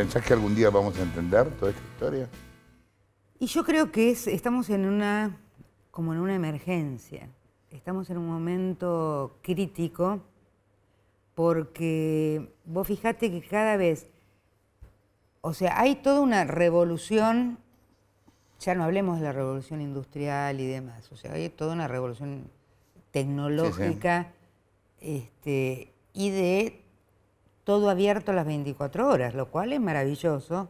¿Pensás que algún día vamos a entender toda esta historia? Y yo creo que estamos en una, como en una emergencia. Estamos en un momento crítico porque vos fijate que cada vez, o sea, hay toda una revolución, ya no hablemos de la revolución industrial y demás, o sea, hay toda una revolución tecnológica Este, y de todo abierto las 24 horas, lo cual es maravilloso,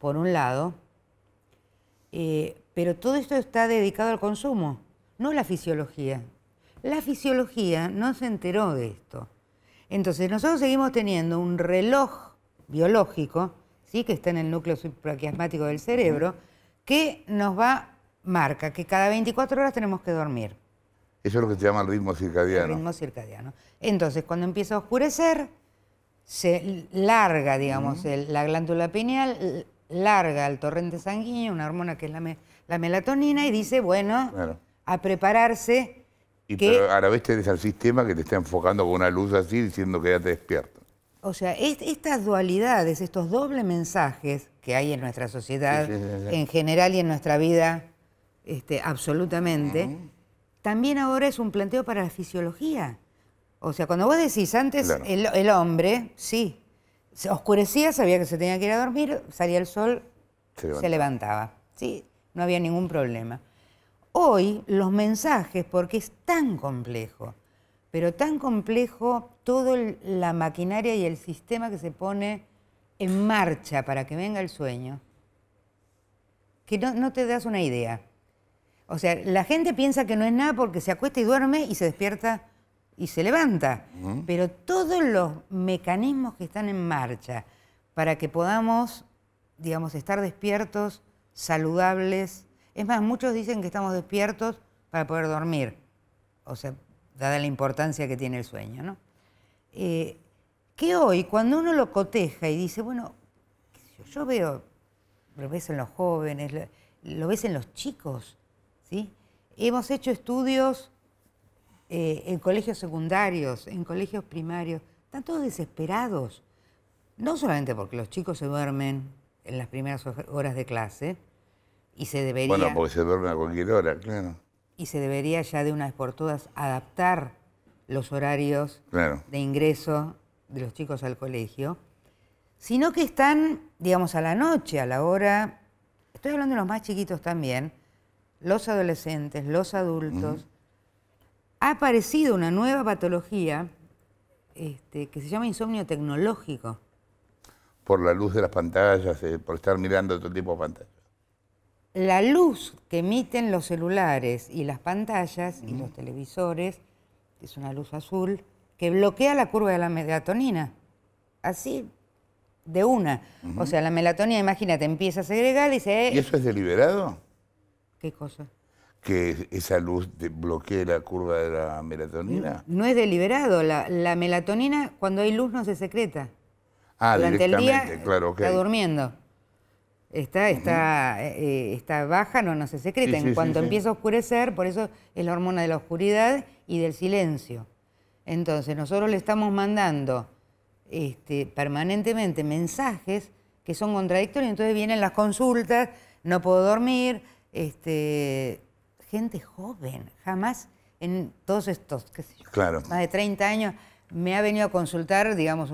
por un lado, eh, pero todo esto está dedicado al consumo, no a la fisiología. La fisiología no se enteró de esto. Entonces nosotros seguimos teniendo un reloj biológico, ¿sí? que está en el núcleo supraquiasmático del cerebro, que nos va, marca que cada 24 horas tenemos que dormir. Eso es lo que se llama el ritmo circadiano. El ritmo circadiano. Entonces, cuando empieza a oscurecer, se larga, digamos, la glándula pineal, larga el torrente sanguíneo, una hormona que es la, melatonina, y dice, bueno, a prepararse. Y a la vez al sistema que te está enfocando con una luz así, diciendo que ya te despierto. O sea, estas dualidades, estos dobles mensajes que hay en nuestra sociedad, en general y en nuestra vida, este, absolutamente, también ahora es un planteo para la fisiología. O sea, cuando vos decís antes el, hombre, sí, se oscurecía, sabía que se tenía que ir a dormir, salía el sol, se levantaba. Sí, no había ningún problema. Hoy los mensajes, porque es tan complejo, pero tan complejo toda la maquinaria y el sistema que se pone en marcha para que venga el sueño, que no, no te das una idea. O sea, la gente piensa que no es nada porque se acuesta y duerme y se despierta y se levanta. Pero todos los mecanismos que están en marcha para que podamos, digamos, estar despiertos, saludables. Es más, muchos dicen que estamos despiertos para poder dormir. O sea, dada la importancia que tiene el sueño, ¿no? Eh, que hoy, cuando uno lo coteja y dice, bueno, yo veo, lo ves en los jóvenes, lo, ves en los chicos, ¿sí? Hemos hecho estudios eh, en colegios secundarios, en colegios primarios, están todos desesperados. No solamente porque los chicos se duermen en las primeras horas de clase y se debería... Bueno, porque se duermen a cualquier hora, claro. Y se debería ya de una vez por todas adaptar los horarios de ingreso de los chicos al colegio, sino que están, digamos, a la noche, a la hora, estoy hablando de los más chiquitos también, los adolescentes, los adultos, ha aparecido una nueva patología este, que se llama insomnio tecnológico. Por la luz de las pantallas, eh, por estar mirando otro tipo de pantallas. La luz que emiten los celulares y las pantallas y los televisores, es una luz azul, que bloquea la curva de la melatonina. Así, de una. O sea, la melatonina, imagínate, empieza a segregar y se... ¿Y eso es deliberado? ¿Qué cosa? que esa luz bloquee la curva de la melatonina? No, es deliberado. La, melatonina, cuando hay luz, no se secreta. Ah, Durante el día, claro. Está durmiendo. Está, está, eh, eh, está baja, no, no se secreta. en cuanto empieza a oscurecer, por eso es la hormona de la oscuridad y del silencio. Entonces, nosotros le estamos mandando este, permanentemente mensajes que son contradictorios, entonces vienen las consultas, no puedo dormir, este, gente joven. Jamás en todos estos, más de 30 años, me ha venido a consultar, digamos,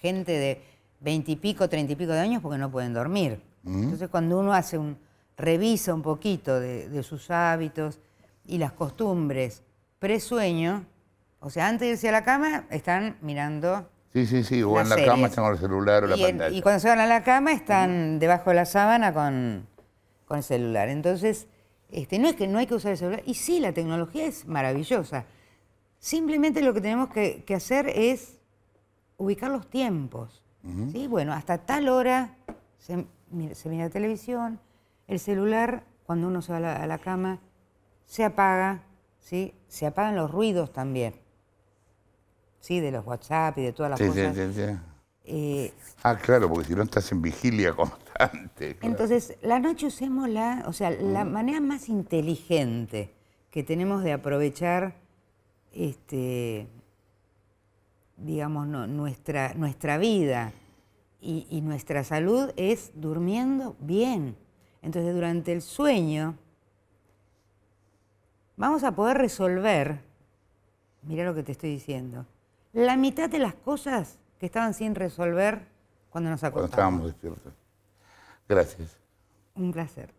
gente de 20 y pico, 30 y pico de años porque no pueden dormir. Mm. Entonces, cuando uno hace un, revisa un poquito de, sus hábitos y las costumbres pre presueño, o sea, antes de irse a la cama, están mirando Sí, sí, sí. O en la cama están con el celular o la pantalla. y cuando se van a la cama están debajo de la sábana con, con el celular. Entonces, este, no es que no hay que usar el celular, y sí, la tecnología es maravillosa. Simplemente lo que tenemos que, hacer es ubicar los tiempos. Bueno, hasta tal hora se, mira, la televisión, el celular, cuando uno se va a la, cama, se apaga, ¿sí? se apagan los ruidos también. ¿Sí? De los WhatsApp y de todas las cosas. Eh, ah, claro, porque si no estás en vigilia, con entonces, la noche usemos o sea, la mm. manera más inteligente que tenemos de aprovechar este, digamos, nuestra, nuestra vida y, y, nuestra salud es durmiendo bien. Entonces, durante el sueño vamos a poder resolver, mira lo que te estoy diciendo, la mitad de las cosas que estaban sin resolver cuando nos acostamos. Cuando estábamos despiertos. Gracias. Un placer.